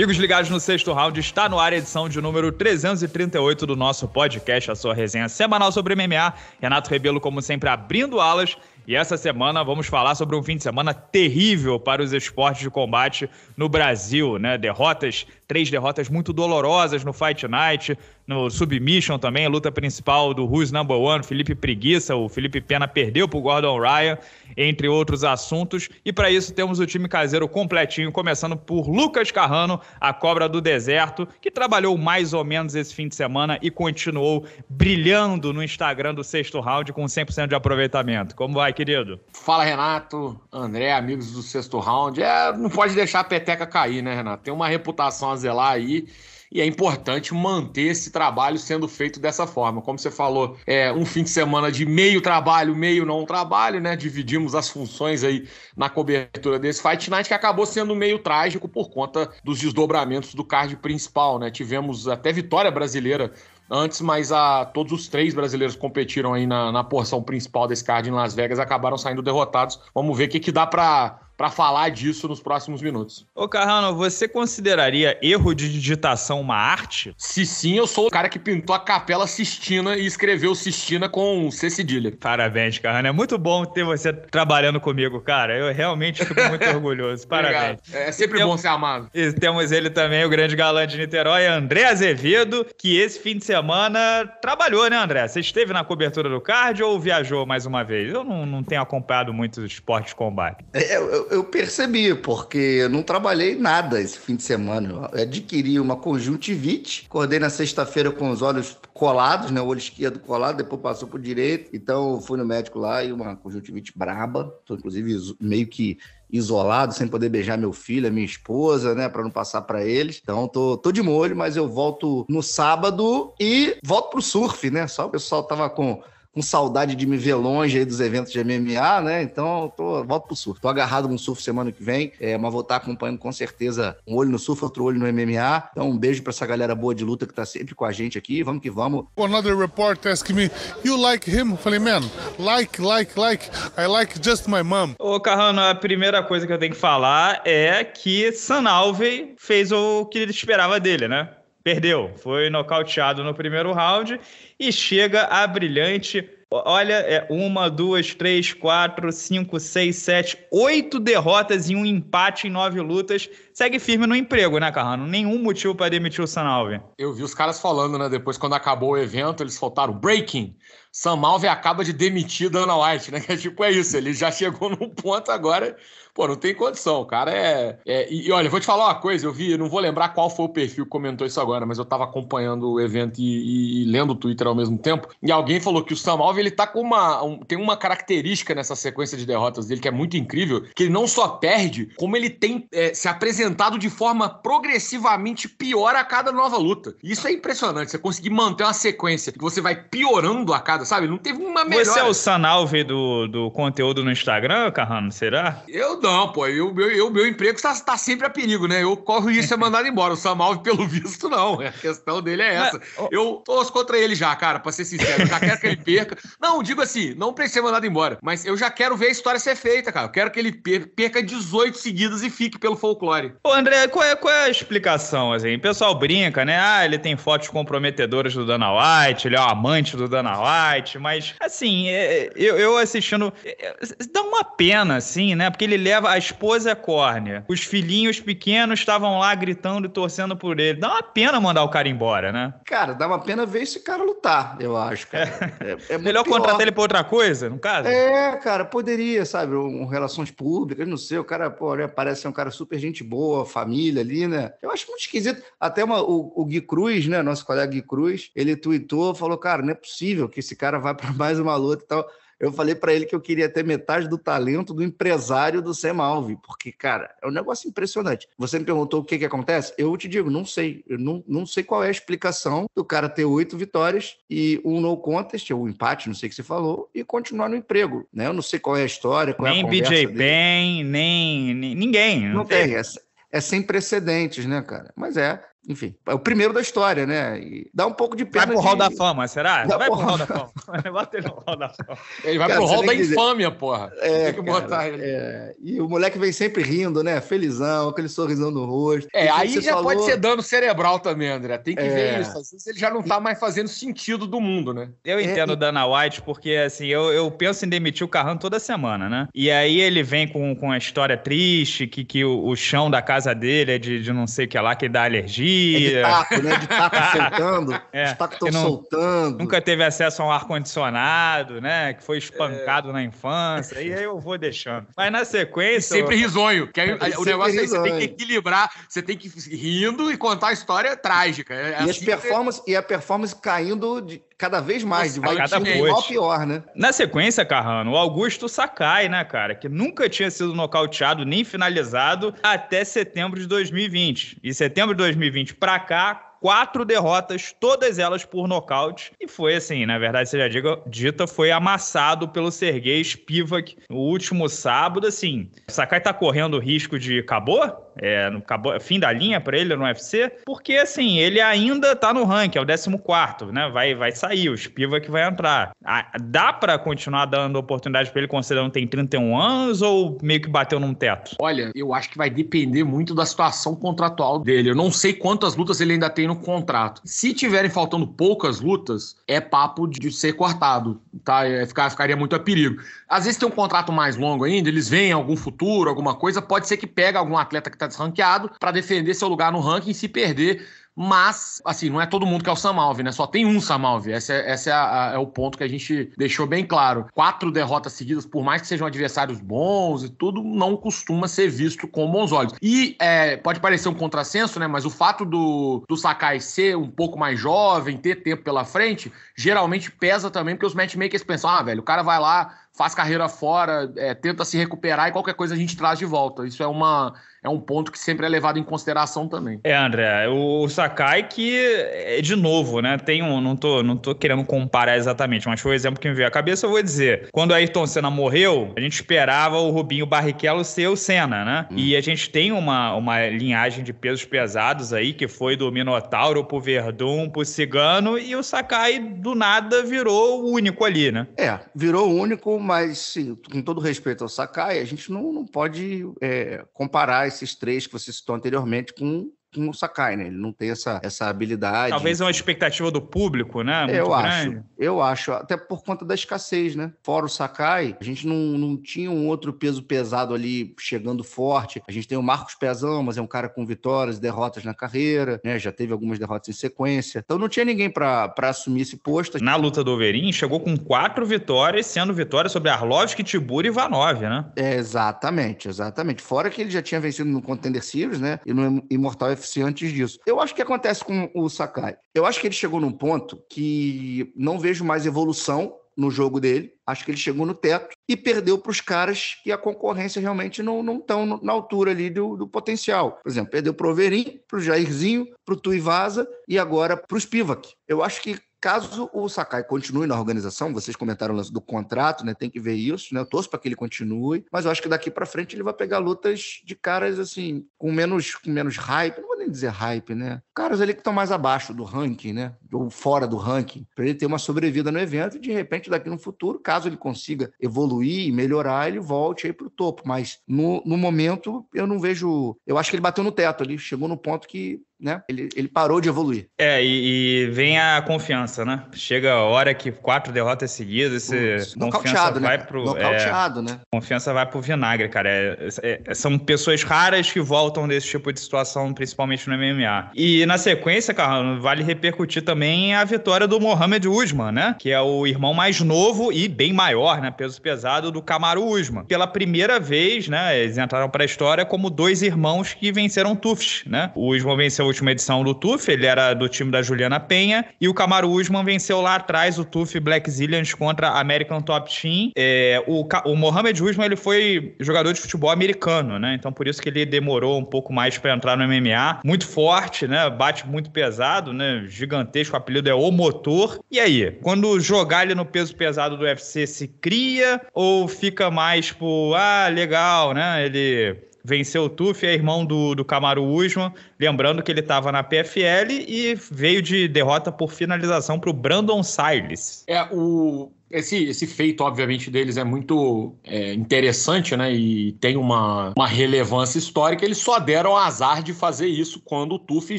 Amigos ligados no sexto round, está no ar a edição de número 338 do nosso podcast, a sua resenha semanal sobre MMA. Renato Rebelo, como sempre, abrindo alas e essa semana vamos falar sobre um fim de semana terrível para os esportes de combate no Brasil, né? Derrotas, três derrotas muito dolorosas no Fight Night, no Submission também, a luta principal do Who's Number One, Felipe Preguiça, o Felipe Pena perdeu para o Gordon Ryan, entre outros assuntos. E para isso temos o time caseiro completinho, começando por Lucas Carrano, a cobra do deserto, que trabalhou mais ou menos esse fim de semana e continuou brilhando no Instagram do sexto round com 100% de aproveitamento. Como vai vai, querido? Fala, Renato, André, amigos do sexto round. É, não pode deixar a peteca cair, né, Renato? Tem uma reputação a zelar aí e é importante manter esse trabalho sendo feito dessa forma. Como você falou, é um fim de semana de meio trabalho, meio não trabalho, né? Dividimos as funções aí na cobertura desse Fight Night, que acabou sendo meio trágico por conta dos desdobramentos do card principal, né? Tivemos até vitória brasileira antes, mas a, todos os três brasileiros que competiram aí na, na porção principal desse card em Las Vegas acabaram saindo derrotados. Vamos ver o que, que dá para para falar disso nos próximos minutos. Ô Carrano, você consideraria erro de digitação uma arte? Se sim, eu sou o cara que pintou a Capela Sistina e escreveu Sistina com C cedilha. Parabéns, Carrano. É muito bom ter você trabalhando comigo, cara. Eu realmente fico muito orgulhoso. Parabéns. Obrigado. É sempre bom ser amado. E temos ele também, o grande galã de Niterói, André Azevedo, que esse fim de semana trabalhou, né, André? Você esteve na cobertura do card ou viajou mais uma vez? Eu não, não tenho acompanhado muito o esporte de combate. É, eu, eu percebi, porque não trabalhei nada esse fim de semana. Eu adquiri uma conjuntivite, acordei na sexta-feira com os olhos colados, né? O olho esquerdo colado, depois passou pro direito. Então fui no médico lá e uma conjuntivite braba. Tô, inclusive, meio que isolado, sem poder beijar meu filho, a minha esposa, né, para não passar para eles. Então tô, tô de molho, mas eu volto no sábado e volto pro surf, né? Só o pessoal tava com com saudade de me ver longe aí dos eventos de MMA, né? Então, tô, volto pro surf. Tô agarrado no surf semana que vem, é, mas vou estar tá acompanhando com certeza um olho no surf, outro olho no MMA. Então, um beijo pra essa galera boa de luta que tá sempre com a gente aqui. Vamos que vamos. Another report asked me, you like him? Eu falei, man, like, like, like. I like just my mom. Ô, Carrano, a primeira coisa que eu tenho que falar é que Sanalve fez o que ele esperava dele, né? Perdeu, foi nocauteado no primeiro round e chega a brilhante. Olha, é uma, duas, três, quatro, cinco, seis, sete, oito derrotas e um empate em nove lutas segue firme no emprego, né, Carrano? Nenhum motivo para demitir o Sam Alvin. Eu vi os caras falando, né? Depois, quando acabou o evento, eles soltaram breaking. Sam Alvin acaba de demitir Dana White, né? Que é tipo, é isso, ele já chegou num ponto agora, pô, não tem condição, o cara é... é... E olha, vou te falar uma coisa, eu vi, não vou lembrar qual foi o perfil que comentou isso agora, mas eu tava acompanhando o evento e, e, e lendo o Twitter ao mesmo tempo, e alguém falou que o Sam Alvin, ele tá com uma... Um, tem uma característica nessa sequência de derrotas dele que é muito incrível, que ele não só perde, como ele tem... É, se apresenta apresentado de forma progressivamente pior a cada nova luta. Isso é impressionante, você conseguir manter uma sequência que você vai piorando a cada, sabe? Não teve uma melhor. Você é o Sanalve do, do conteúdo no Instagram, Carrano, será? Eu não, pô. Eu, eu, eu meu emprego está tá sempre a perigo, né? Eu corro isso é mandado embora. O Sanalve, pelo visto, não. A questão dele é essa. Eu torço contra ele já, cara, pra ser sincero. já quero que ele perca. Não, digo assim, não precisa ser mandado embora. Mas eu já quero ver a história ser feita, cara. Eu quero que ele perca 18 seguidas e fique pelo folclore. Ô André, qual é, qual é a explicação, assim? O pessoal brinca, né? Ah, ele tem fotos comprometedoras do Dana White, ele é o amante do Dana White, mas, assim, é, é, eu, eu assistindo, é, dá uma pena, assim, né? Porque ele leva a esposa é córnea, os filhinhos pequenos estavam lá gritando e torcendo por ele. Dá uma pena mandar o cara embora, né? Cara, dá uma pena ver esse cara lutar, eu acho, cara. É, é, é Melhor contratar ele pra outra coisa, no caso? É, cara, poderia, sabe? Um, relações públicas, não sei, o cara, pô, né, parece ser um cara super gente boa, boa, família ali, né? Eu acho muito esquisito. Até uma, o, o Gui Cruz, né? Nosso colega Gui Cruz, ele tweetou, falou: cara, não é possível que esse cara vá para mais uma luta e tal. Eu falei para ele que eu queria ter metade do talento do empresário do Sam Alve porque, cara, é um negócio impressionante. Você me perguntou o que, que acontece? Eu te digo, não sei. Eu não, não sei qual é a explicação do cara ter oito vitórias e um no contest, ou um empate, não sei o que você falou, e continuar no emprego. Né? Eu não sei qual é a história, qual nem é a BJ Ben nem, nem ninguém. Não, não tem. tem. Essa, é sem precedentes, né, cara? Mas é, enfim, é o primeiro da história, né? E dá um pouco de pena. Vai pro de... Hall da Fama, será? vai pro Hall da Fama. Bota ele no Hall da Fama. Ele vai cara, pro Hall da Infâmia, porra. É, tem que cara, ele. É... E o moleque vem sempre rindo, né? Felizão, aquele sorrisão no rosto. É, aí já falou... pode ser dano cerebral também, André. Tem que é... ver isso. Às vezes ele já não tá mais fazendo sentido do mundo, né? Eu é, entendo é, Dana White, porque assim, eu, eu penso em demitir o Carrão toda semana, né? E aí ele vem com, com a história triste, que, que o, o chão da casa dele é de, de não sei o que lá, que dá alergia é de taco, né? De taco soltando. É. é, os tacos estão soltando. Nunca teve acesso a um ar-condicionado, né? Que foi espancado é. na infância. E aí eu vou deixando. Mas na sequência. E sempre eu... risonho. Que aí, é, o negócio risonho. é você tem que equilibrar. Você tem que ir rindo e contar a história trágica. É, é e, assim as performance, que... e a performance caindo de, cada vez mais, de vai cada vez. pior, né? Na sequência, Carrano, o Augusto Sakai, né, cara, que nunca tinha sido nocauteado nem finalizado até setembro de 2020. E setembro de 2020 para cá, quatro derrotas, todas elas por nocaute. E foi assim, na verdade, seja diga, dita, foi amassado pelo Sergei Spivak no último sábado. Assim, o Sakai tá correndo o risco de acabou? É, acabou, é fim da linha para ele no UFC, porque assim, ele ainda tá no ranking, é o 14, né? Vai, vai sair, o Spivak vai entrar. dá para continuar dando oportunidade para ele, considerando que tem 31 anos, ou meio que bateu num teto? Olha, eu acho que vai depender muito da situação contratual dele. Eu não sei quantas lutas ele ainda tem no contrato. Se tiverem faltando poucas lutas, é papo de ser cortado, tá? É, ficar, ficaria muito a perigo. Às vezes tem um contrato mais longo ainda, eles veem algum futuro, alguma coisa, pode ser que pega algum atleta que está desranqueado para defender seu lugar no ranking e se perder mas, assim, não é todo mundo que é o Samalve, né? Só tem um Samalve. Esse é, esse é, a, é, o ponto que a gente deixou bem claro. Quatro derrotas seguidas, por mais que sejam adversários bons e tudo, não costuma ser visto com bons olhos. E é, pode parecer um contrassenso, né? Mas o fato do, do Sakai ser um pouco mais jovem, ter tempo pela frente, geralmente pesa também, porque os matchmakers pensam, ah, velho, o cara vai lá, faz carreira fora, é, tenta se recuperar e qualquer coisa a gente traz de volta. Isso é uma é um ponto que sempre é levado em consideração também. É, André, o Sakai que, é, de novo, né, tem um, não tô, não tô querendo comparar exatamente, mas foi o um exemplo que me veio à cabeça, eu vou dizer, quando o Ayrton Senna morreu, a gente esperava o Rubinho Barrichello ser o Senna, né, hum. e a gente tem uma, uma linhagem de pesos pesados aí, que foi do Minotauro pro Verdun, pro Cigano, e o Sakai, do nada, virou o único ali, né? É, virou o único, mas, sim, com todo respeito ao Sakai, a gente não, não pode é, comparar esses três que você citou anteriormente com o Sakai, né? Ele não tem essa, essa habilidade. Talvez é uma expectativa do público, né? Muito eu grande. acho. Eu acho, até por conta da escassez, né? Fora o Sakai, a gente não, não tinha um outro peso pesado ali chegando forte. A gente tem o Marcos Pezão, mas é um cara com vitórias e derrotas na carreira, né? Já teve algumas derrotas em sequência. Então não tinha ninguém para assumir esse posto. Na luta do Overin, chegou com quatro vitórias, sendo vitória sobre Arlovski, Tibur e Ivanov, né? É, exatamente, exatamente. Fora que ele já tinha vencido no Contender Series, né? E no Imortal UFC antes disso. Eu acho que acontece com o Sakai. Eu acho que ele chegou num ponto que não vejo mais evolução no jogo dele. Acho que ele chegou no teto e perdeu para os caras que a concorrência realmente não estão na altura ali do, do, potencial. Por exemplo, perdeu para o Overin, para o Jairzinho, para o Tuivasa e agora para os Spivak. Eu acho que Caso o Sakai continue na organização, vocês comentaram do contrato, né? Tem que ver isso, né? Eu torço para que ele continue, mas eu acho que daqui para frente ele vai pegar lutas de caras assim, com menos, com menos hype dizer hype, né? Caras ali que estão mais abaixo do ranking, né? Ou fora do ranking, para ele ter uma sobrevida no evento e de repente daqui no futuro, caso ele consiga evoluir e melhorar, ele volte aí para o topo. Mas no, no momento eu não vejo. Eu acho que ele bateu no teto ali, chegou no ponto que né? Ele, ele parou de evoluir. É, e, e, vem a confiança, né? Chega a hora que quatro derrotas seguidas, esse Putz, confiança né, vai né, pro. Nocauteado, né? é, né? Confiança vai pro vinagre, cara. É, é, é, são pessoas raras que voltam desse tipo de situação, principalmente no MMA. E na sequência, cara, vale repercutir também a vitória do Mohamed Usman, né? Que é o irmão mais novo e bem maior, né? Peso pesado do Camaro Usman. Pela primeira vez, né? Eles entraram pra história como dois irmãos que venceram Tufs, né? O Usman venceu última edição do TUF, ele era do time da Juliana Penha, e o Camaro Usman venceu lá atrás o TUF Black Zillions contra a American Top Team. É, o, o Mohamed Usman, ele foi jogador de futebol americano, né? Então por isso que ele demorou um pouco mais para entrar no MMA. Muito forte, né? Bate muito pesado, né? Gigantesco, o apelido é O Motor. E aí, quando jogar ele no peso pesado do UFC, se cria ou fica mais, tipo, ah, legal, né? Ele venceu o Tuf, é irmão do, do Camaro Usman. Lembrando que ele estava na PFL e veio de derrota por finalização para o Brandon Siles. É, o, esse, esse feito, obviamente, deles é muito é, interessante, né? E tem uma, uma relevância histórica. Eles só deram azar de fazer isso quando o Tuf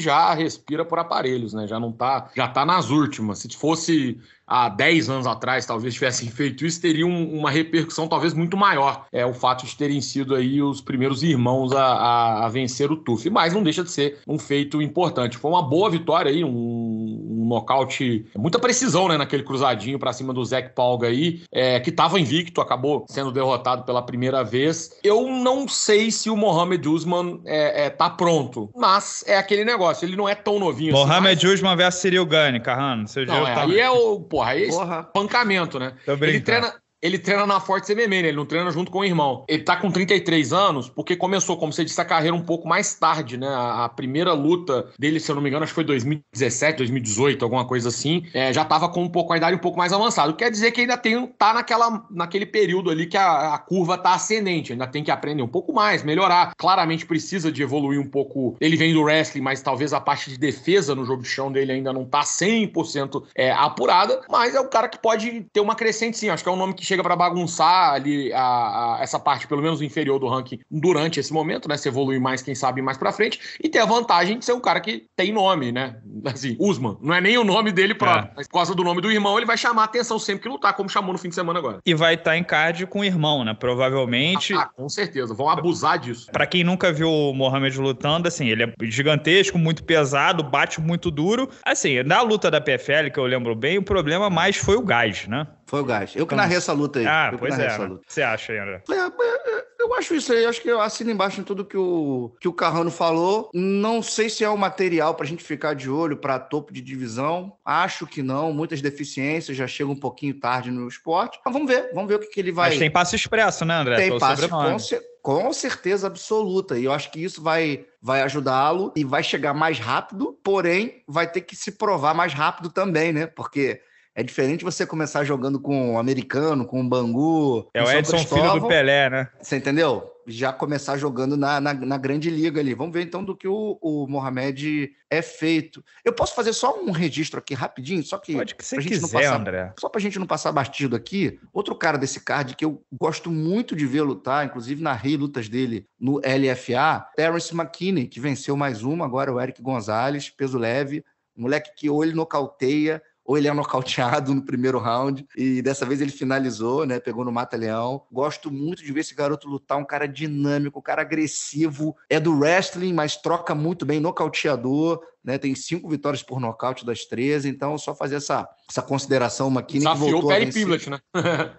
já respira por aparelhos, né? Já não tá, já tá nas últimas. Se fosse há 10 anos atrás talvez tivessem feito isso, teria um, uma repercussão talvez muito maior. É o fato de terem sido aí os primeiros irmãos a, a, a vencer o TUF. Mas não deixa de ser um feito importante. Foi uma boa vitória aí, um, um nocaute, muita precisão né, naquele cruzadinho para cima do Zac Palga aí, é, que estava invicto, acabou sendo derrotado pela primeira vez. Eu não sei se o Mohamed Usman é, é, tá pronto, mas é aquele negócio, ele não é tão novinho. Assim, Mohamed assim, mas... Usman versus Cyril Gane, Carrano. Seu não, é, tá aí é o, pô, porra, aí é espancamento, né? Ele treina, ele treina na Forte MMA, né? Ele não treina junto com o irmão. Ele tá com 33 anos, porque começou, como você disse, a carreira um pouco mais tarde, né? A, primeira luta dele, se eu não me engano, acho que foi 2017, 2018, alguma coisa assim. É, já tava com um pouco, a idade um pouco mais avançada. Quer dizer que ainda tem, tá naquela, naquele período ali que a, a, curva tá ascendente. Ainda tem que aprender um pouco mais, melhorar. Claramente precisa de evoluir um pouco. Ele vem do wrestling, mas talvez a parte de defesa no jogo de chão dele ainda não tá 100% é, apurada. Mas é um cara que pode ter uma crescente sim. Acho que é um nome que chega para bagunçar ali a, a, essa parte, pelo menos inferior do ranking, durante esse momento, né? Se evoluir mais, quem sabe, mais para frente. E tem a vantagem de ser um cara que tem nome, né? Assim, Usman. Não é nem o nome dele próprio. É. Mas por causa do nome do irmão, ele vai chamar atenção sempre que lutar, como chamou no fim de semana agora. E vai estar tá em card com o irmão, né? Provavelmente. Ah, ah com certeza. Vão abusar disso. Para quem nunca viu o Mohamed lutando, assim, ele é gigantesco, muito pesado, bate muito duro. Assim, na luta da PFL, que eu lembro bem, o problema mais foi o gás, né? Foi o gás. Eu que então, narrei essa luta aí. Ah, eu pois é. Né? O que você acha aí, André? Ah, eh, eu acho isso aí. Acho que eu assino embaixo em tudo que o, que o Carrano falou. Não sei se é o um material para a gente ficar de olho para topo de divisão. Acho que não. Muitas deficiências já chegam um pouquinho tarde no esporte. Mas vamos ver. Vamos ver o que, que ele vai. Mas tem passo expresso, né, André? Tem Tô passo expresso com certeza absoluta. E eu acho que isso vai, vai ajudá-lo e vai chegar mais rápido, porém vai ter que se provar mais rápido também, né? Porque é diferente você começar jogando com o um americano, com o um Bangu. É o Edson filho do Pelé, né? Você entendeu? Já começar jogando na, na, na grande liga ali. Vamos ver então do que o, o Mohamed é feito. Eu posso fazer só um registro aqui rapidinho, só que. Pode que você quiser, passar, André. Só pra gente não passar batido aqui. Outro cara desse card que eu gosto muito de ver lutar, tá? inclusive narrei lutas dele no LFA, Terence McKinney, que venceu mais uma, agora é o Eric Gonzalez, peso leve. Moleque que ou ele nocauteia ou ele é nocauteado no primeiro round, e dessa vez ele finalizou, né? Pegou no Mata-Leão. Gosto muito de ver esse garoto lutar, um cara dinâmico, um cara agressivo, é do wrestling, mas troca muito bem, nocauteador, né? Tem cinco vitórias por nocaute das três, então só fazer essa, essa consideração aqui. Né? Desafiou o Perry Pimblet, né?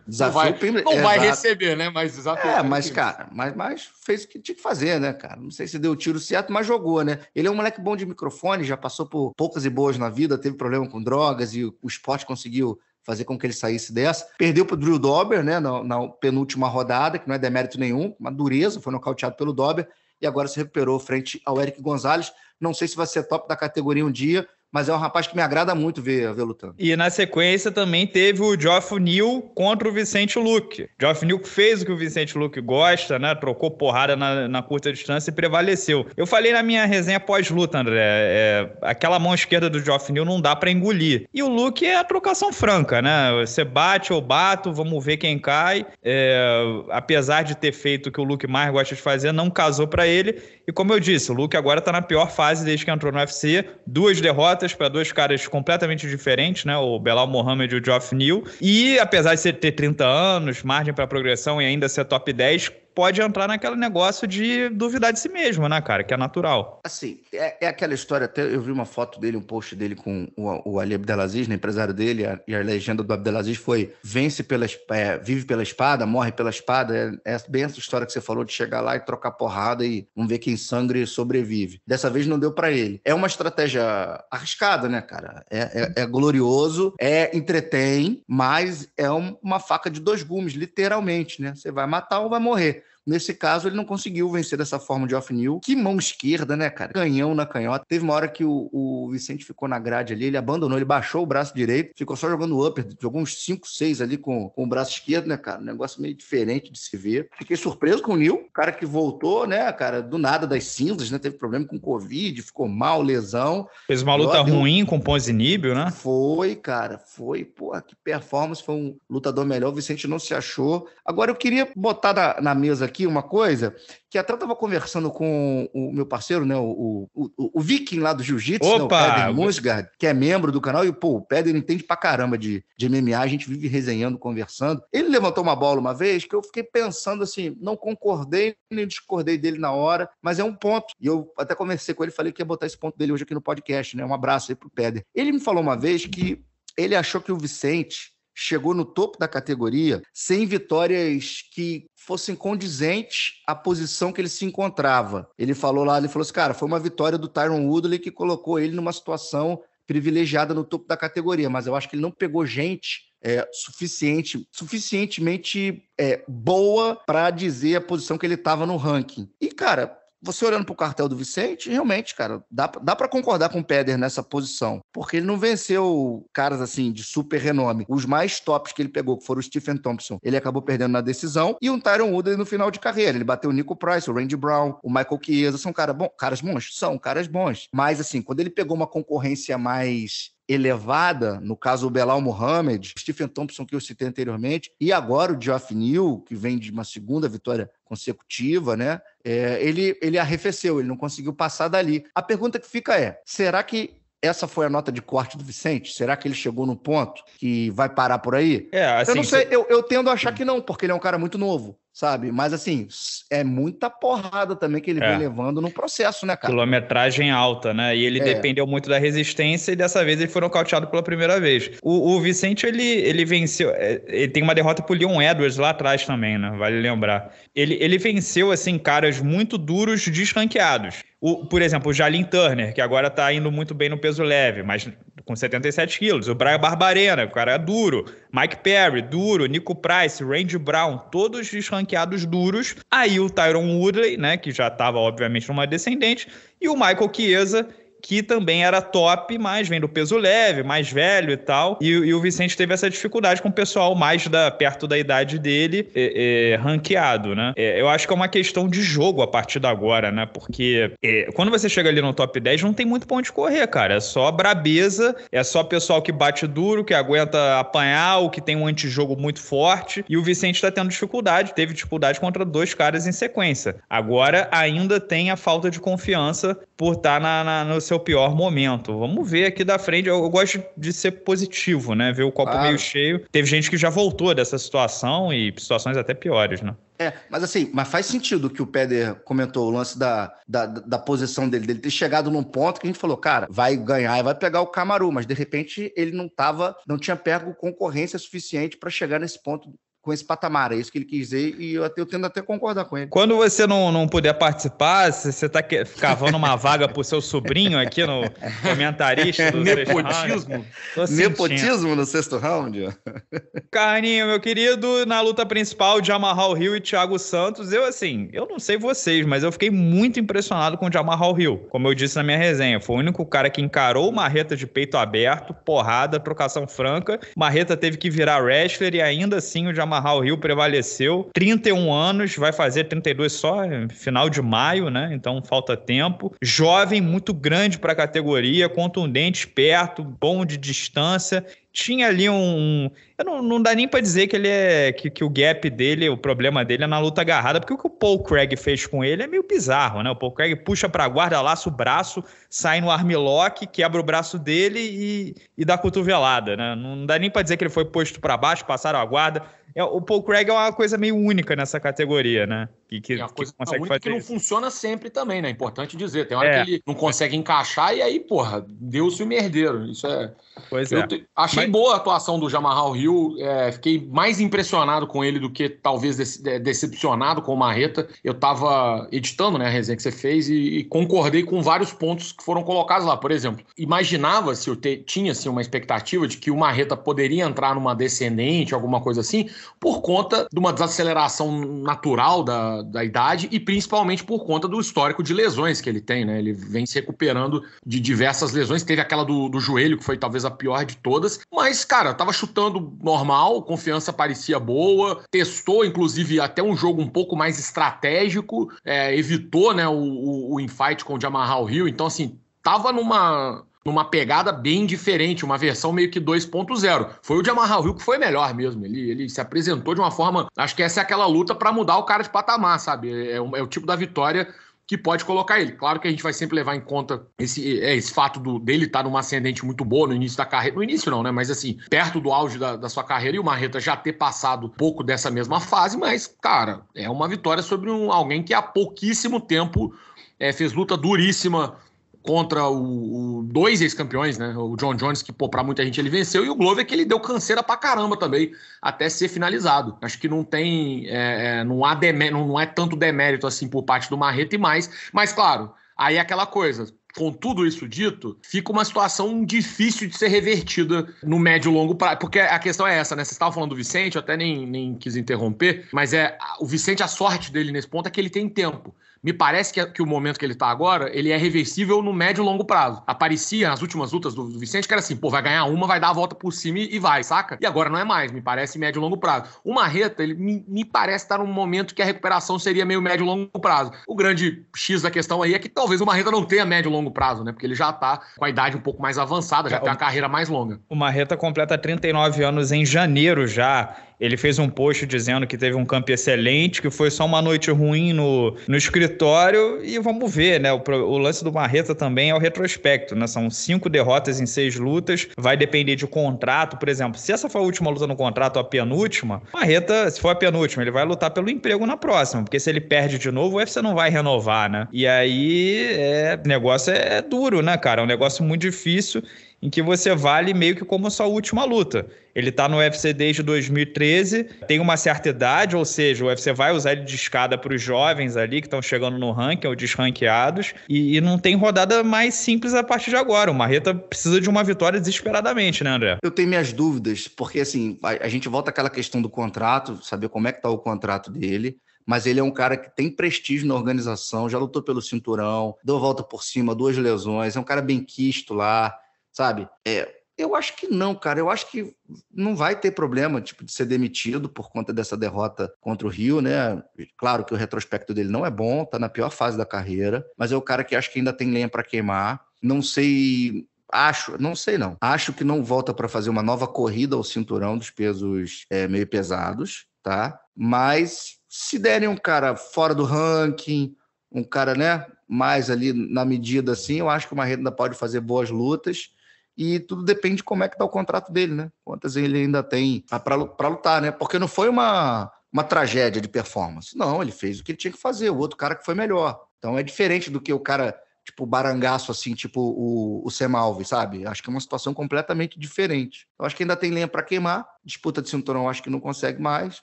desafiou vai, o Pimblet. Não vai receber, né? Mas desafiou. É, mas, cara, mas, mas fez o que tinha que fazer, né, cara? Não sei se deu o tiro certo, mas jogou, né? Ele é um moleque bom de microfone, já passou por poucas e boas na vida, teve problema com drogas e o esporte conseguiu fazer com que ele saísse dessa. Perdeu para o Drew Dober, né, na, na, penúltima rodada, que não é demérito nenhum, uma dureza, foi nocauteado pelo Dober, e agora se recuperou frente ao Eric Gonzalez. Não sei se vai ser top da categoria um dia, mas é um rapaz que me agrada muito ver, ver lutando. E na sequência também teve o Geoff Neal contra o Vicente Luke. Geoff Neal fez o que o Vicente Luke gosta, né? Trocou porrada na, na curta distância e prevaleceu. Eu falei na minha resenha pós-luta, André, é, aquela mão esquerda do Geoff Neal não dá para engolir. E o Luke é a trocação franca, né? Você bate, ou bato, vamos ver quem cai. É, apesar de ter feito o que o Luke mais gosta de fazer, não casou para ele. E como eu disse, o Luke agora tá na pior fase desde que entrou no UFC. Duas derrotas para dois caras completamente diferentes, né? O Belal Mohamed e o Geoff Neal. E apesar de ter 30 anos, margem para progressão e ainda ser top 10, pode entrar naquele negócio de duvidar de si mesmo, né, cara? Que é natural. Assim, é, é aquela história, até eu vi uma foto dele, um post dele com o, o Ali Abdelaziz, né, empresário dele, a, e a legenda do Abdelaziz foi vence pela, é, vive pela espada, morre pela espada. É, é, bem essa história que você falou de chegar lá e trocar porrada e vamos ver quem sangre sobrevive. Dessa vez não deu para ele. É uma estratégia arriscada, né, cara? É, é, é glorioso, é entretém, mas é um, uma faca de dois gumes, literalmente, né? Você vai matar ou vai morrer. Nesse caso, ele não conseguiu vencer dessa forma de off-new. Que mão esquerda, né, cara? Canhão na canhota. Teve uma hora que o, o Vicente ficou na grade ali, ele abandonou, ele baixou o braço direito, ficou só jogando upper, jogou uns 5, 6 ali com, com o braço esquerdo, né, cara? Um negócio meio diferente de se ver. Fiquei surpreso com o Nil, cara que voltou, né, cara, do nada das cinzas, né? Teve problema com Covid, ficou mal, lesão. Fez uma luta ruim deu... com o Ponzinibio, né? Foi, cara, foi. Pô, que performance, foi um lutador melhor. O Vicente não se achou. Agora eu queria botar na, na mesa aqui aqui uma coisa, que até eu tava conversando com o meu parceiro, né, o, o, o, o Viking lá do Jiu-Jitsu, né, o Peder Musgard, que é membro do canal, e pô, o Peder entende pra caramba de, de MMA, a gente vive resenhando, conversando. Ele levantou uma bola uma vez que eu fiquei pensando assim, não concordei nem discordei dele na hora, mas é um ponto. E eu até conversei com ele, falei que ia botar esse ponto dele hoje aqui no podcast, né? Um abraço aí pro Peder. Ele me falou uma vez que ele achou que o Vicente chegou no topo da categoria sem vitórias que fossem condizentes à posição que ele se encontrava. Ele falou lá, ele falou assim, cara, foi uma vitória do Tyron Woodley que colocou ele numa situação privilegiada no topo da categoria, mas eu acho que ele não pegou gente é, suficiente, suficientemente é, boa para dizer a posição que ele estava no ranking. E, cara, você olhando para o cartel do Vicente, realmente, cara, dá, dá para concordar com o Peder nessa posição. Porque ele não venceu caras assim de super renome. Os mais tops que ele pegou, que foram o Stephen Thompson, ele acabou perdendo na decisão. E um Tyron Woodley no final de carreira. Ele bateu o Nico Price, o Randy Brown, o Michael Chiesa. São cara bom, caras bons? São caras bons. Mas, assim, quando ele pegou uma concorrência mais elevada, no caso o Belal Mohamed, Stephen Thompson, que eu citei anteriormente, e agora o Geoff New, que vem de uma segunda vitória consecutiva, né? É, ele, ele arrefeceu, ele não conseguiu passar dali. A pergunta que fica é: será que essa foi a nota de corte do Vicente? Será que ele chegou no ponto que vai parar por aí? É, assim, eu não assim, sei, eu, eu tendo a achar que não, porque ele é um cara muito novo sabe? Mas assim, é muita porrada também que ele é. vem levando no processo, né, cara? Quilometragem alta, né? E ele é. dependeu muito da resistência e dessa vez ele foi nocauteado pela primeira vez. O, o Vicente, ele, ele venceu. É, ele tem uma derrota pro Leon Edwards lá atrás também, né? Vale lembrar. Ele, ele venceu, assim, caras muito duros, desranqueados. O, por exemplo, o Jalin Turner, que agora tá indo muito bem no peso leve, mas com 77 quilos. O Brian Barbarena, o cara é duro. Mike Perry, duro, Nico Price, Randy Brown, todos desranqueados duros. Aí o Tyron Woodley, né, que já estava obviamente numa descendente, e o Michael Chiesa, que também era top, mas vem do peso leve, mais velho e tal. E, e o Vicente teve essa dificuldade com o pessoal mais da, perto da idade dele, é, é, ranqueado, né? É, eu acho que é uma questão de jogo a partir de agora, né? Porque é, quando você chega ali no top 10, não tem muito ponto de correr, cara. É só brabeza, é só pessoal que bate duro, que aguenta apanhar, ou que tem um antijogo muito forte. E o Vicente tá tendo dificuldade, teve dificuldade contra dois caras em sequência. Agora ainda tem a falta de confiança por estar tá na, na, no seu seu é pior momento. Vamos ver aqui da frente. Eu, eu gosto de ser positivo, né? Ver o copo claro. meio cheio. Teve gente que já voltou dessa situação e situações até piores, né? É, mas assim, mas faz sentido que o Peder comentou, o lance da, da, da posição dele, dele ter chegado num ponto que a gente falou, cara, vai ganhar e vai pegar o Camaru, mas de repente ele não tava, não tinha pego concorrência suficiente para chegar nesse ponto com esse patamar. É isso que ele quis dizer e eu, até, eu tendo até concordar com ele. Quando você não, não puder participar, você está cavando uma vaga para o seu sobrinho aqui no comentarista do Nepotismo? Nepotismo no sexto round? Carninho, meu querido, na luta principal, de Jamarral Hill e Thiago Santos, eu assim, eu não sei vocês, mas eu fiquei muito impressionado com o Jamarral Hill. Como eu disse na minha resenha, foi o único cara que encarou marreta de peito aberto, porrada, trocação franca. Marreta teve que virar wrestler e ainda assim o Jamarral Mahal Rio prevaleceu. 31 anos, vai fazer 32 só, é, final de maio, né? Então falta tempo. Jovem, muito grande para a categoria, contundente, esperto, bom de distância tinha ali um. Eu não, não dá nem para dizer que ele é. Que, que o gap dele, o problema dele é na luta agarrada, porque o que o Paul Craig fez com ele é meio bizarro, né? O Paul Craig puxa pra guarda, laça o braço, sai no armlock, quebra o braço dele e, e dá cotovelada, né? Não dá nem para dizer que ele foi posto para baixo, passaram a guarda é, o Paul Craig é uma coisa meio única nessa categoria, né? Que, que, é uma coisa que consegue única fazer que não isso. funciona sempre também, né? É importante dizer. Tem hora é. que ele não consegue encaixar e aí, porra, deu-se o merdeiro. Isso é. Pois Eu é. Te... Achei Mas... boa a atuação do Jamarral Hill. É, fiquei mais impressionado com ele do que talvez dece... É, decepcionado com o Marreta. Eu tava editando né, a resenha que você fez e, e concordei com vários pontos que foram colocados lá. Por exemplo, imaginava-se, eu te... tinha assim, uma expectativa de que o Marreta poderia entrar numa descendente, alguma coisa assim por conta de uma desaceleração natural da, da idade e principalmente por conta do histórico de lesões que ele tem, né? Ele vem se recuperando de diversas lesões. Teve aquela do, do joelho, que foi talvez a pior de todas, mas, cara, tava chutando normal, confiança parecia boa, testou, inclusive, até um jogo um pouco mais estratégico, é, evitou né, o, o, o infight com o Jamarral Hill, então, assim, tava numa numa pegada bem diferente, uma versão meio que 2.0. Foi o de Amaral Hill que foi melhor mesmo. Ele, ele se apresentou de uma forma. Acho que essa é aquela luta para mudar o cara de patamar, sabe? É, é, é o tipo da vitória que pode colocar ele. Claro que a gente vai sempre levar em conta esse, é, esse fato do, dele estar tá numa ascendente muito boa no início da carreira. No início não, né? Mas assim, perto do auge da, da sua carreira e o Marreta já ter passado pouco dessa mesma fase, mas, cara, é uma vitória sobre um, alguém que há pouquíssimo tempo é, fez luta duríssima contra o, o dois ex-campeões, né? O John Jones, que, pô, pra muita gente ele venceu, e o Glover, que ele deu canseira pra caramba também, até ser finalizado. Acho que não tem. É, é não, há demé não, não é tanto demérito assim por parte do Marreta e mais. Mas, claro, aí é aquela coisa com tudo isso dito, fica uma situação difícil de ser revertida no médio e longo prazo. Porque a questão é essa, né? Você estava falando do Vicente, eu até nem, nem quis interromper, mas é o Vicente, a sorte dele nesse ponto é que ele tem tempo. Me parece que, que o momento que ele está agora, ele é reversível no médio e longo prazo. Aparecia nas últimas lutas do, do, Vicente que era assim, pô, vai ganhar uma, vai dar a volta por cima e, e vai, saca? E agora não é mais, me parece médio e longo prazo. O Marreta, ele me, me parece estar num momento que a recuperação seria meio médio e longo prazo. O grande X da questão aí é que talvez o Marreta não tenha médio e longo longo prazo, né? Porque ele já tá com a idade um pouco mais avançada, já é, tem uma carreira mais longa. O Marreta completa 39 anos em janeiro já. Ele fez um post dizendo que teve um campo excelente, que foi só uma noite ruim no, no escritório, e vamos ver, né? O, o lance do Marreta também é o retrospecto, né? São cinco derrotas em seis lutas, vai depender de contrato, por exemplo. Se essa foi a última luta no contrato, a penúltima, Marreta, se for a penúltima, ele vai lutar pelo emprego na próxima, porque se ele perde de novo, o UFC não vai renovar, né? E aí, é, negócio é duro, né, cara? É um negócio muito difícil em que você vale meio que como sua última luta. Ele está no UFC desde 2013, tem uma certa idade, ou seja, o UFC vai usar ele de escada para os jovens ali que estão chegando no ranking ou desranqueados, e, e, não tem rodada mais simples a partir de agora. O Marreta precisa de uma vitória desesperadamente, né, André? Eu tenho minhas dúvidas, porque assim, a, a gente volta àquela questão do contrato, saber como é que tá o contrato dele mas ele é um cara que tem prestígio na organização, já lutou pelo cinturão, deu volta por cima, duas lesões, é um cara bem quisto lá, sabe? É, eu acho que não, cara. Eu acho que não vai ter problema tipo, de ser demitido por conta dessa derrota contra o Rio, né? Claro que o retrospecto dele não é bom, tá na pior fase da carreira, mas é o cara que acho que ainda tem lenha para queimar. Não sei acho, não sei não, acho que não volta para fazer uma nova corrida ao cinturão dos pesos é, meio pesados, tá? Mas se derem um cara fora do ranking, um cara, né, mais ali na medida assim, eu acho que o Marreta ainda pode fazer boas lutas e tudo depende de como é que tá o contrato dele, né? Quantas ele ainda tem para lutar, né? Porque não foi uma, uma tragédia de performance. Não, ele fez o que ele tinha que fazer, o outro cara que foi melhor. Então é diferente do que o cara, tipo, barangaço, assim, tipo o, o Sem Alves, sabe? Acho que é uma situação completamente diferente. Eu acho que ainda tem lenha para queimar, disputa de cinturão acho que não consegue mais,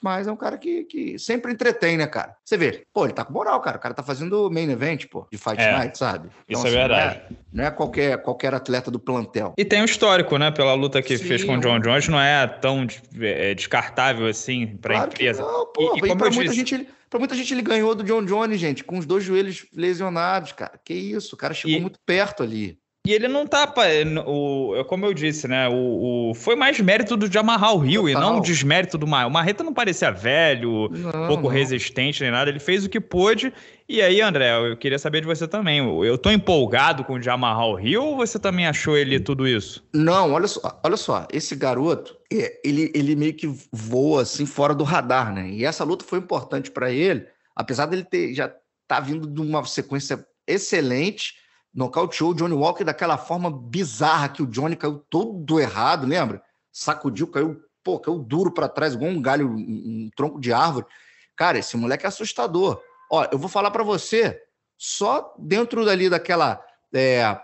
mas é um cara que, que sempre entretém, né, cara? Você vê, pô, ele tá com moral, cara. O cara tá fazendo main event, pô, de Fight é, Night, sabe? Então, isso é assim, é verdade. Não é, não é, qualquer, qualquer atleta do plantel. E tem um histórico, né? Pela luta que Sim. fez com o John Jones, não é tão é, descartável assim pra claro empresa. não, pô, e, e, e pra muita disse... gente ele... Pra muita gente, ele ganhou do John Jones, gente, com os dois joelhos lesionados, cara. Que isso, o cara chegou e, muito perto ali. E ele não tá. É, o, é como eu disse, né? O, o foi mais mérito do de amarrar o Rio e não o desmérito do Marreta. O Marreta não parecia velho, não, pouco não. resistente nem nada. Ele fez o que pôde. E aí, André, eu queria saber de você também. Eu tô empolgado com o de o Rio ou você também achou ele tudo isso? Não, olha só. Olha só esse garoto, é, ele, ele meio que voa assim fora do radar, né? E essa luta foi importante para ele, apesar dele ter, já tá vindo de uma sequência excelente nocauteou o Johnny Walker daquela forma bizarra que o Johnny caiu todo errado, lembra? Sacudiu, caiu, pô, caiu duro para trás, igual um galho, um, um, tronco de árvore. Cara, esse moleque é assustador. Ó, eu vou falar para você, só dentro dali daquela é,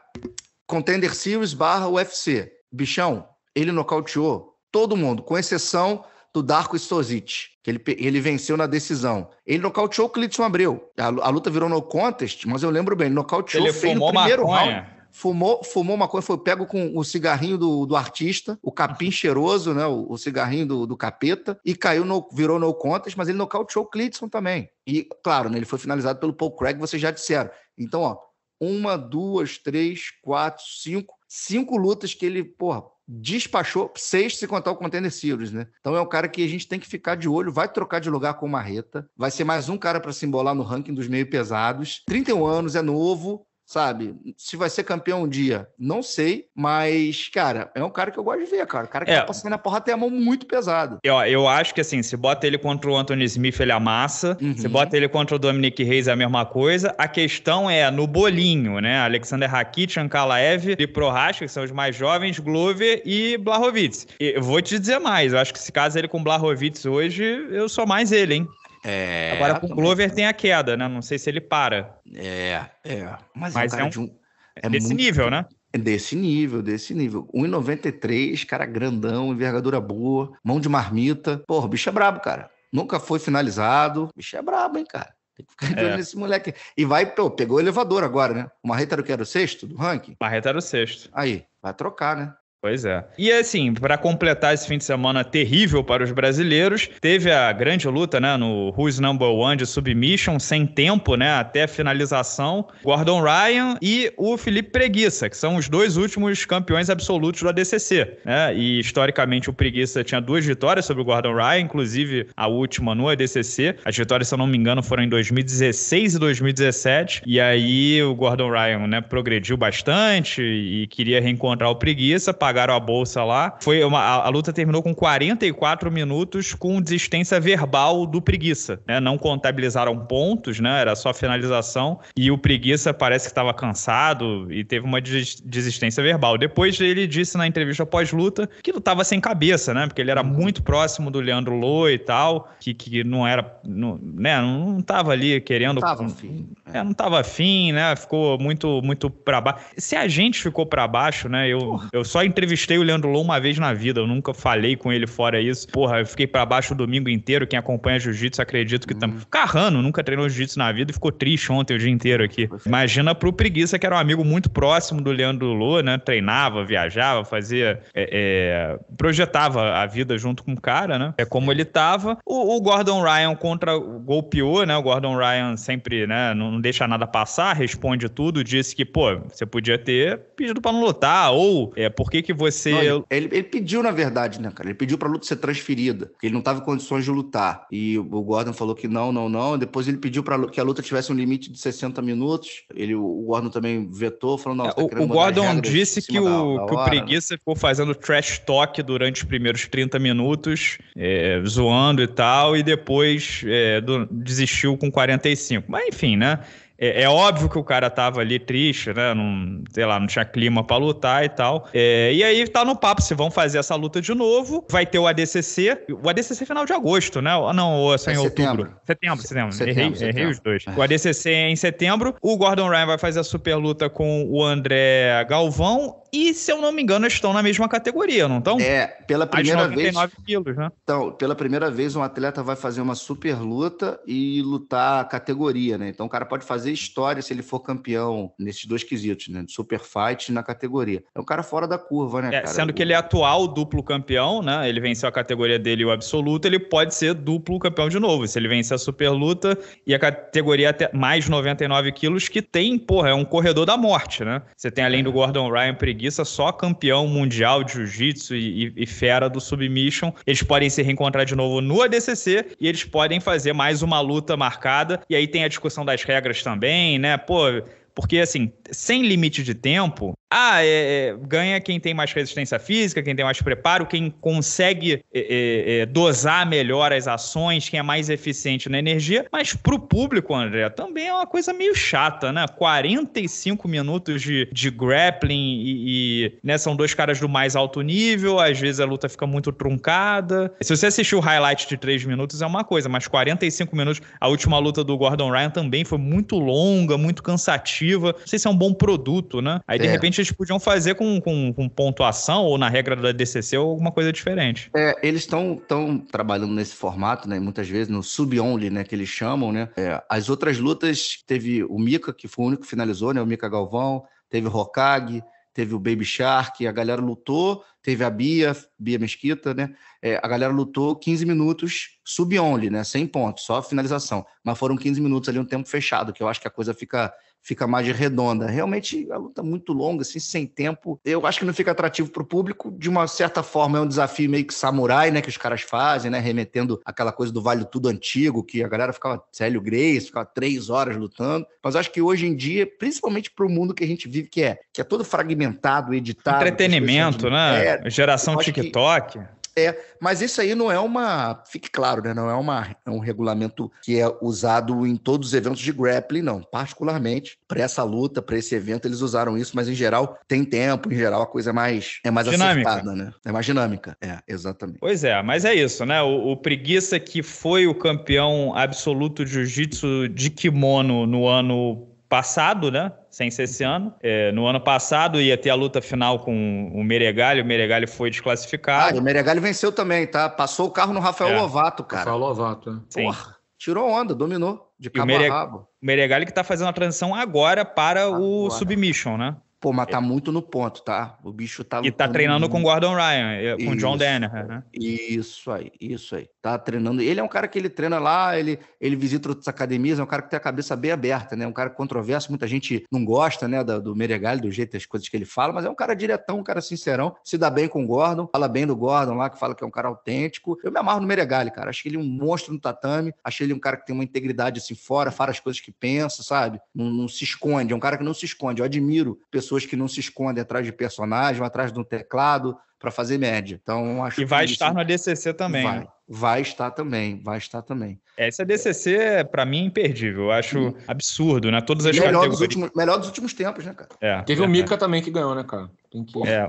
Contender Series barra UFC. Bichão, ele nocauteou todo mundo, com exceção do Darko Stozic, que ele, ele venceu na decisão. Ele nocauteou o Clitson Abreu. A, a, luta virou no contest, mas eu lembro bem, ele nocauteou, ele fez no primeiro maconha. round fumou, fumou uma coisa, foi pego com o cigarrinho do, do artista, o capim cheiroso, né? O, o cigarrinho do, do, capeta, e caiu, no, virou no contas, mas ele nocauteou o Clitson também. E, claro, né, ele foi finalizado pelo Paul Craig, vocês já disseram. Então, ó, uma, duas, três, quatro, cinco. Cinco lutas que ele, porra, despachou sexto se contar o Contender Series, né? Então é um cara que a gente tem que ficar de olho, vai trocar de lugar com o Marreta, vai ser mais um cara para se embolar no ranking dos meio pesados. 31 anos, é novo, sabe? Se vai ser campeão um dia, não sei, mas, cara, é um cara que eu gosto de ver, cara. O cara que é. tá passando na porra tem a mão muito pesada. Eu, eu acho que, assim, se bota ele contra o Anthony Smith, ele amassa. Uhum. Se bota ele contra o Dominic Reis, é a mesma coisa. A questão é no bolinho, né? Alexander Rakic, Ankalaev e Prohaska, que são os mais jovens, Glover e Blahovic. Eu vou te dizer mais, eu acho que se caso ele com Blahovic hoje, eu sou mais ele, hein? É, Agora com o Glover tem a queda, né? Não sei se ele para. É, é. Mas, é Mas é, um, de um é desse muito, nível, né? É desse nível, desse nível. 1,93, cara grandão, envergadura boa, mão de marmita. Porra, bicho é brabo, cara. Nunca foi finalizado. Bicho é brabo, hein, cara. Tem que ficar de olho é. nesse moleque. E vai, pô, pegou o elevador agora, né? O Marreta era o que era o sexto do ranking? Marreta era o sexto. Aí, vai trocar, né? Pois é. E assim, para completar esse fim de semana terrível para os brasileiros, teve a grande luta, né, no Who's Number One de Submission, sem tempo, né, até a finalização. Gordon Ryan e o Felipe Preguiça, que são os dois últimos campeões absolutos do ADCC, né? E historicamente o Preguiça tinha duas vitórias sobre o Gordon Ryan, inclusive a última no ADCC. As vitórias, se eu não me engano, foram em 2016 e 2017. E aí o Gordon Ryan, né, progrediu bastante e queria reencontrar o Preguiça pagaram a bolsa lá. Foi uma, a, a, luta terminou com 44 minutos com desistência verbal do Preguiça, né? Não contabilizaram pontos, né? Era só finalização e o Preguiça parece que estava cansado e teve uma desistência verbal. Depois ele disse na entrevista pós-luta que lutava sem cabeça, né? Porque ele era muito próximo do Leandro Lô e tal, que, que não era, não, né? Não estava ali querendo. Não tava afim. É, é. não afim, né? Ficou muito, muito para baixo. Se a gente ficou para baixo, né? Eu, eu só entrevistei o Leandro Lou uma vez na vida, eu nunca falei com ele fora isso. Porra, eu fiquei para baixo o domingo inteiro. Quem acompanha jiu-jitsu, acredito que hum. estamos. Carrano, nunca treinou jiu-jitsu na vida e ficou triste ontem o dia inteiro aqui. É. Imagina pro Preguiça, que era um amigo muito próximo do Leandro Lou, né? Treinava, viajava, fazia. É, é, projetava a vida junto com o cara, né? É como ele tava. O, o Gordon Ryan contra golpeou, né? O Gordon Ryan sempre, né? Não, não deixa nada passar, responde tudo. Disse que, pô, você podia ter pedido para não lutar, ou é, por que que você. Não, ele, ele, pediu, na verdade, né, cara? Ele pediu pra luta ser transferida, porque ele não tava em condições de lutar. E o Gordon falou que não, não, não. Depois ele pediu pra, que a luta tivesse um limite de 60 minutos. Ele, o Gordon também vetou, falou, não, é, tá o, o Gordon disse que, o, da, que o né? Preguiça ficou fazendo trash talk durante os primeiros 30 minutos, é, zoando e tal, e depois é, do, desistiu com 45. Mas enfim, né? É, é, óbvio que o cara tava ali triste, né? Não, sei lá, não tinha clima para lutar e tal. É, e aí tá no papo se vão fazer essa luta de novo. Vai ter o ADCC. O ADCC é final de agosto, né? Ah, não, ou é só em é setembro. outubro. Setembro, setembro. setembro, errei, setembro. errei os dois. É. O ADCC em setembro. O Gordon Ryan vai fazer a super luta com o André Galvão e, se eu não me engano, estão na mesma categoria, não estão? É, pela primeira As 99 vez. Quilos, né? Então, pela primeira vez, um atleta vai fazer uma super luta e lutar a categoria, né? Então, o cara pode fazer história se ele for campeão nesses dois quesitos, né? Super fight na categoria. É um cara fora da curva, né, é, cara? Sendo que ele é atual duplo campeão, né? Ele venceu a categoria dele o absoluto, ele pode ser duplo campeão de novo. Se ele vencer a super luta e a categoria até mais 99 quilos, que tem, porra, é um corredor da morte, né? Você tem além é. do Gordon Ryan Pre Preguiça, só campeão mundial de jiu-jitsu e, e, fera do submission. Eles podem se reencontrar de novo no ADCC e eles podem fazer mais uma luta marcada. E aí tem a discussão das regras também, né? Pô, porque assim, sem limite de tempo, ah, é, é, ganha quem tem mais resistência física, quem tem mais preparo, quem consegue é, é, é dosar melhor as ações, quem é mais eficiente na energia. Mas para o público, André, também é uma coisa meio chata, né? 45 minutos de, de grappling e, e né, são dois caras do mais alto nível, às vezes a luta fica muito truncada. Se você assistir o highlight de 3 minutos é uma coisa, mas 45 minutos, a última luta do Gordon Ryan também foi muito longa, muito cansativa. Não sei se é um bom produto, né? Aí de é. repente Provavelmente eles podiam fazer com, com, com pontuação ou na regra da DCC ou alguma coisa diferente. É, eles estão tão trabalhando nesse formato, né? Muitas vezes no sub-only, né? Que eles chamam, né? É, as outras lutas teve o Mika, que foi o único que finalizou, né? O Mika Galvão, teve o Hokage, teve o Baby Shark, a galera lutou, teve a Bia, Bia Mesquita, né? É, a galera lutou 15 minutos sub-only, né? Sem pontos, só finalização. Mas foram 15 minutos ali, um tempo fechado, que eu acho que a coisa fica fica mais redonda. Realmente, a luta é muito longa, assim, sem tempo. Eu acho que não fica atrativo para o público. De uma certa forma, é um desafio meio que samurai, né? Que os caras fazem, né? Remetendo aquela coisa do vale tudo antigo, que a galera ficava Célio Grace, ficava três horas lutando. Mas acho que hoje em dia, principalmente para o mundo que a gente vive, que é, que é todo fragmentado, editado. Entretenimento, de... né? É, Geração TikTok. Que... É, mas isso aí não é uma. Fique claro, né? Não é, uma, é um regulamento que é usado em todos os eventos de grappling, não. Particularmente, para essa luta, para esse evento, eles usaram isso, mas em geral tem tempo, em geral a coisa é mais, é mais acertada, né? É mais dinâmica. É, exatamente. Pois é, mas é isso, né? O, o Preguiça, que foi o campeão absoluto de jiu-jitsu de kimono no ano passado, né? Sem ser esse ano. É, no ano passado ia ter a luta final com o Meregalho, o Meregalho foi desclassificado. Ah, o Meregalho venceu também, tá? Passou o carro no Rafael é. Lovato, cara. Rafael Lovato, né? Porra, tirou onda, dominou de cabo e o Mere... a rabo. O Meregalho que tá fazendo a transição agora para agora. o Submission, né? Pô, mas é. tá muito no ponto, tá? O bicho tá. E tá treinando com o Gordon Ryan, é, com o John Danaher, né? Isso aí, isso aí. Tá treinando. Ele é um cara que ele treina lá, ele, ele visita outras academias, é um cara que tem a cabeça bem aberta, né? Um cara controverso, muita gente não gosta, né, do, do Meregalho, do jeito, das coisas que ele fala, mas é um cara diretão, um cara sincerão, se dá bem com o Gordon, fala bem do Gordon lá, que fala que é um cara autêntico. Eu me amarro no Meregalho, cara. que ele é um monstro no tatame, achei ele um cara que tem uma integridade assim fora, fala as coisas que pensa, sabe? Não, não se esconde, é um cara que não se esconde. Eu admiro pessoas pessoas que não se escondem atrás de personagem, atrás de um teclado para fazer média. Então, acho e vai que estar isso... no ADCC também. Vai. Né? vai estar também, vai estar também. Essa DCC, é, para mim, é imperdível. Eu acho hum. absurdo, né? Todas as melhor categorias. Dos últimos, melhor dos últimos tempos, né, cara? É, Teve é, o Mika é. também que ganhou, né, cara? Que... É,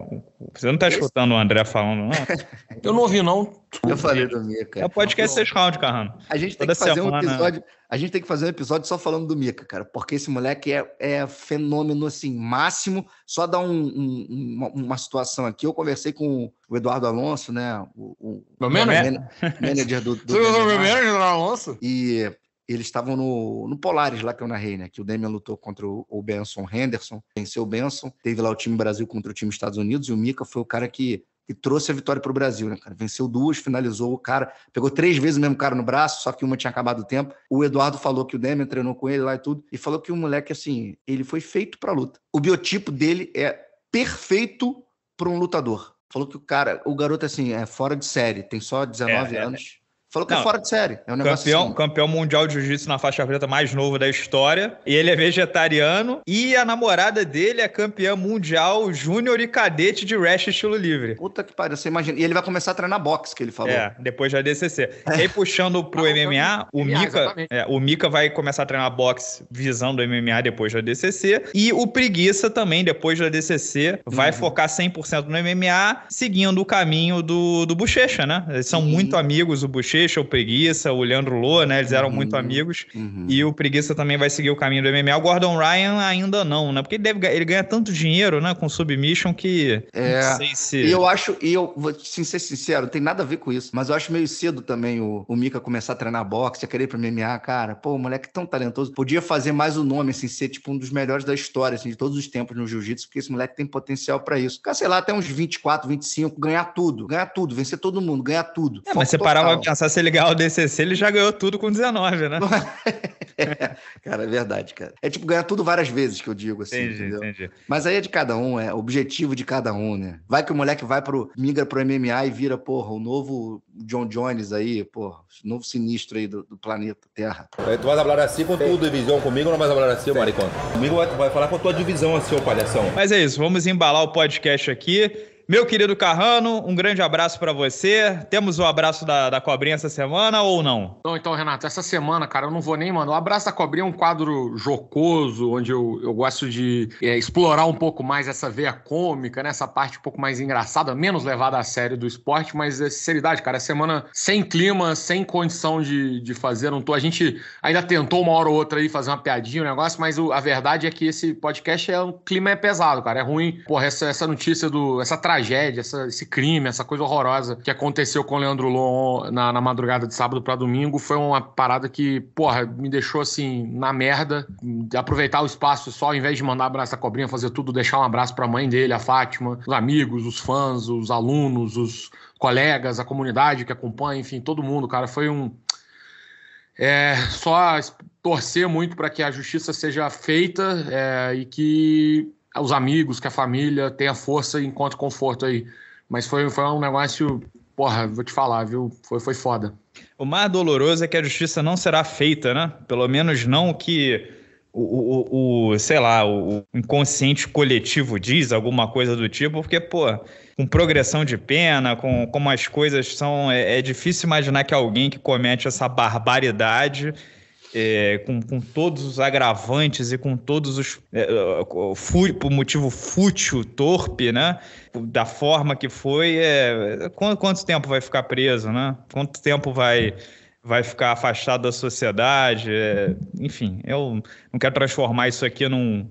você não tá Esse... escutando o André falando, não? Eu não ouvi, não. Eu falei do Mika. É o podcast 6 round, Carrano. A gente tem Toda que fazer semana... um episódio. A gente tem que fazer um episódio só falando do Mika, cara, porque esse moleque é, é fenômeno assim, máximo. Só dar um, um, uma, uma situação aqui. Eu conversei com o Eduardo Alonso, né? O, o, meu o manager? do, do Você manager do Alonso? E eles estavam no, no Polares lá que eu narrei, né? Que o Demian lutou contra o, o Benson Henderson, venceu o Benson, teve lá o time Brasil contra o time Estados Unidos, e o Mika foi o cara que, que trouxe a vitória para o Brasil, né, cara? Venceu duas, finalizou o cara, pegou três vezes o mesmo cara no braço, só que uma tinha acabado o tempo. O Eduardo falou que o Demian treinou com ele lá e tudo, e falou que o moleque, assim, ele foi feito para luta. O biotipo dele é perfeito para um lutador Falou que o cara, o garoto, assim, é fora de série, tem só 19 é, é, anos. Falou que é Não, é fora de série. É um campeão, assim. campeão mundial de jiu-jitsu na faixa preta mais novo da história. E ele é vegetariano. E a namorada dele é campeã mundial júnior e cadete de wrestling estilo livre. Puta que pariu, você imagina. E ele vai começar a treinar boxe, que ele falou. É, depois da DCC. É. E aí, puxando pro ah, MMA, então, o Mika, é, o Mika vai começar a treinar boxe visando o MMA depois da DCC. E o Preguiça também, depois da DCC, vai uhum. focar 100% no MMA, seguindo o caminho do, do Bochecha, né? Eles são uhum. muito amigos, o Bochecha Teixeira, o Preguiça, o Leandro Loa, né? Eles eram uhum, muito amigos. Uhum. E o Preguiça também vai seguir o caminho do MMA. O Gordon Ryan ainda não, né? Porque ele, deve, ele ganha tanto dinheiro, né? Com Submission que. É. Não sei se. E eu acho, e eu vou sim, ser sincero, tem nada a ver com isso. Mas eu acho meio cedo também o, o Mika começar a treinar boxe, a querer ir pro MMA, cara. Pô, o moleque é tão talentoso. Podia fazer mais o um nome, assim, ser tipo um dos melhores da história, assim, de todos os tempos no jiu-jitsu, porque esse moleque tem potencial para isso. Ficar, sei lá, até uns 24, 25, ganhar tudo, ganhar tudo, vencer todo mundo, ganhar tudo. É, mas você total. parava pra pensar Pra se ligar o DCC, ele já ganhou tudo com 19, né? é, cara, é verdade, cara. É tipo ganhar tudo várias vezes, que eu digo, assim, entendi, entendeu? Entendi. Mas aí é de cada um, é objetivo de cada um, né? Vai que o moleque vai pro, migra pro MMA e vira, porra, o novo John Jones aí, porra, o novo sinistro aí do, do planeta Terra. tu vai falar assim com tua divisão comigo ou não vai falar assim, maricona? Comigo vai, vai falar com a tua divisão assim, ô palhação. Mas é isso, vamos embalar o podcast aqui. Meu querido Carrano, um grande abraço para você. Temos o abraço da, da cobrinha essa semana ou não? Não, então, Renato, essa semana, cara, eu não vou nem, mano. O abraço da cobrinha é um quadro jocoso, onde eu, eu gosto de é, explorar um pouco mais essa veia cômica, né? Essa parte um pouco mais engraçada, menos levada a sério do esporte, mas é sinceridade, cara. É semana sem clima, sem condição de, de fazer não tô A gente ainda tentou uma hora ou outra aí fazer uma piadinha, um negócio, mas o, a verdade é que esse podcast é um clima é pesado, cara. É ruim. Porra, essa, essa notícia do. essa tragédia tragédia, essa, esse crime, essa coisa horrorosa que aconteceu com o Leandro Lon na, na madrugada de sábado para domingo foi uma parada que, porra, me deixou assim na merda. Aproveitar o espaço só, ao invés de mandar abraço a cobrinha, fazer tudo, deixar um abraço para a mãe dele, a Fátima, os amigos, os fãs, os alunos, os colegas, a comunidade que acompanha, enfim, todo mundo, cara. Foi um. É, só torcer muito para que a justiça seja feita é, e que os amigos, que a família tenha força e encontre conforto aí. Mas foi, foi um negócio, porra, vou te falar, viu? Foi, foi foda. O mais doloroso é que a justiça não será feita, né? Pelo menos não que o, o, o, sei lá, o inconsciente coletivo diz alguma coisa do tipo, porque, pô, com progressão de pena, com como as coisas são, é, é difícil imaginar que alguém que comete essa barbaridade é, com, com, todos os agravantes e com todos os. É, por motivo fútil, torpe, né? Da forma que foi, é, quanto, quanto tempo vai ficar preso, né? Quanto tempo vai vai ficar afastado da sociedade. É... enfim, eu não quero transformar isso aqui num,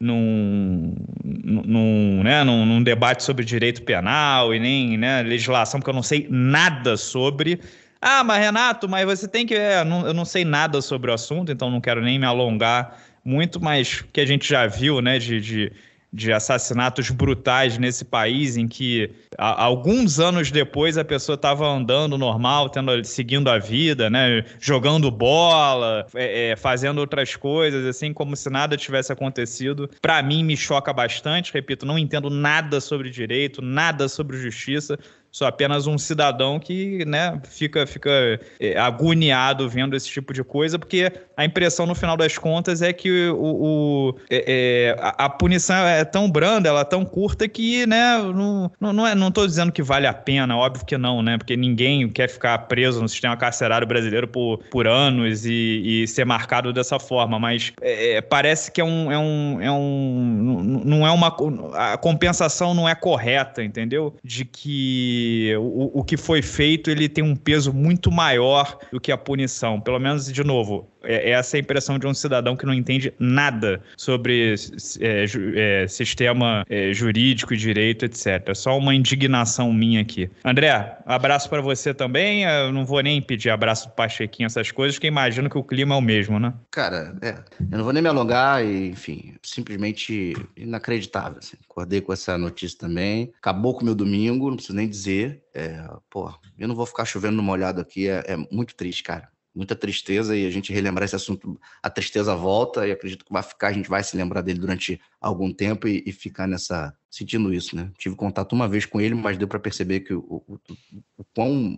num, num, né, num, num, debate sobre direito penal e nem né, legislação, porque eu não sei nada sobre. Ah, mas Renato, mas você tem que. É, não, eu não sei nada sobre o assunto, então não quero nem me alongar muito, mas que a gente já viu, né, de, de, de assassinatos brutais nesse país, em que a, alguns anos depois a pessoa estava andando normal, tendo, seguindo a vida, né, jogando bola, é, é, fazendo outras coisas, assim, como se nada tivesse acontecido. Para mim, me choca bastante, repito, não entendo nada sobre direito, nada sobre justiça, Sou apenas um cidadão que, né, fica, fica é, agoniado vendo esse tipo de coisa, porque a impressão no final das contas é que o, o é, é a, a, punição é tão branda, ela é tão curta que, né, não, não, é, não tô dizendo que vale a pena, óbvio que não, né, porque ninguém quer ficar preso no sistema carcerário brasileiro por, por anos e, e ser marcado dessa forma, mas é, é parece que é um, é um, é um, não é uma, a compensação não é correta, entendeu? De que o, o que foi feito ele tem um peso muito maior do que a punição. Pelo menos, de novo, é, é essa impressão de um cidadão que não entende nada sobre é, ju, é, sistema é, jurídico e direito, etc. É só uma indignação minha aqui. André, abraço para você também. Eu não vou nem pedir abraço do Pachequinho, essas coisas, que imagino que o clima é o mesmo, né? Cara, é. Eu não vou nem me alongar, e, enfim, simplesmente inacreditável. Assim. Acordei com essa notícia também. Acabou com o meu domingo, não preciso nem dizer. É, pô, eu não vou ficar chovendo no molhado aqui, é, é muito triste, cara muita tristeza e a gente relembrar esse assunto, a tristeza volta e acredito que vai ficar, a gente vai se lembrar dele durante algum tempo e, e ficar nessa sentindo isso, né? Tive contato uma vez com ele, mas deu para perceber que o, o, o, o quão,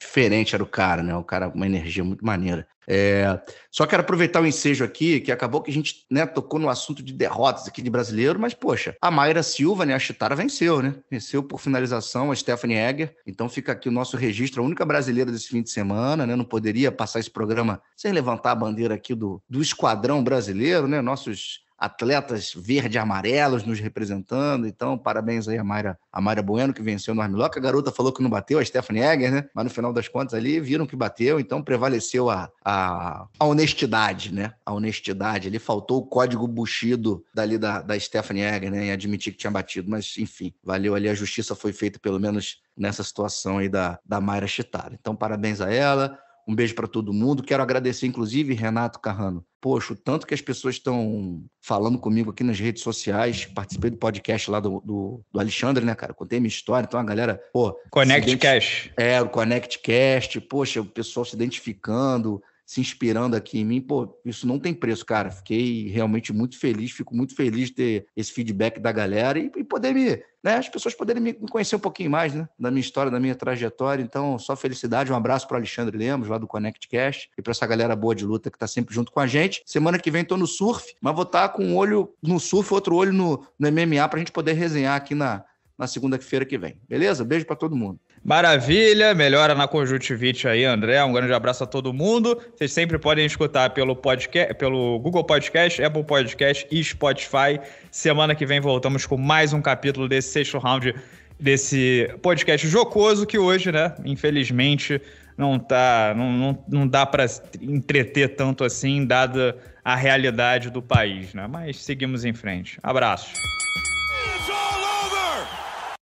diferente era o cara, né? O cara uma energia muito maneira. É... Só quero aproveitar o ensejo aqui, que acabou que a gente né, tocou no assunto de derrotas aqui de brasileiro, mas, poxa, a Mayra Silva, né? A Chitara venceu, né? Venceu por finalização a Stephanie Egger. Então fica aqui o nosso registro, a única brasileira desse fim de semana, né? Não poderia passar esse programa sem levantar a bandeira aqui do, do esquadrão brasileiro, né? Nossos atletas verde e amarelos nos representando. Então, parabéns aí a Mayra, a Mayra Bueno, que venceu no Armlock. A garota falou que não bateu, a Stephanie Egger, né? Mas no final das contas ali viram que bateu, então prevaleceu a, a, a honestidade, né? A honestidade. Ali faltou o código buchido dali da, da Stephanie Egger, né? Em admitir que tinha batido. Mas, enfim, valeu ali. A justiça foi feita, pelo menos nessa situação aí da, da Mayra Chitara. Então, parabéns a ela um beijo para todo mundo. Quero agradecer, inclusive, Renato Carrano. Poxa, o tanto que as pessoas estão falando comigo aqui nas redes sociais. Participei do podcast lá do, do, do Alexandre, né, cara? Contei minha história. Então a galera, pô. Connect Cash. É, o Connect Cast. Poxa, o pessoal se identificando se inspirando aqui em mim, pô, isso não tem preço, cara. Fiquei realmente muito feliz, fico muito feliz de ter esse feedback da galera e, e poder me, né, as pessoas poderem me conhecer um pouquinho mais, né, da minha história, da minha trajetória. Então, só felicidade, um abraço para Alexandre Lemos, lá do Connect Cash, e para essa galera boa de luta que está sempre junto com a gente. Semana que vem tô no surf, mas vou estar tá com um olho no surf, outro olho no, no MMA para a gente poder resenhar aqui na, na segunda-feira que vem. Beleza? Beijo para todo mundo. Maravilha, melhora na conjuntivite aí, André. Um grande abraço a todo mundo. Vocês sempre podem escutar pelo podcast, pelo Google Podcast, Apple Podcast e Spotify. Semana que vem voltamos com mais um capítulo desse sexto round desse podcast jocoso que hoje, né, infelizmente não tá, não, não, não dá para entreter tanto assim, dada a realidade do país, né? Mas seguimos em frente. Abraço.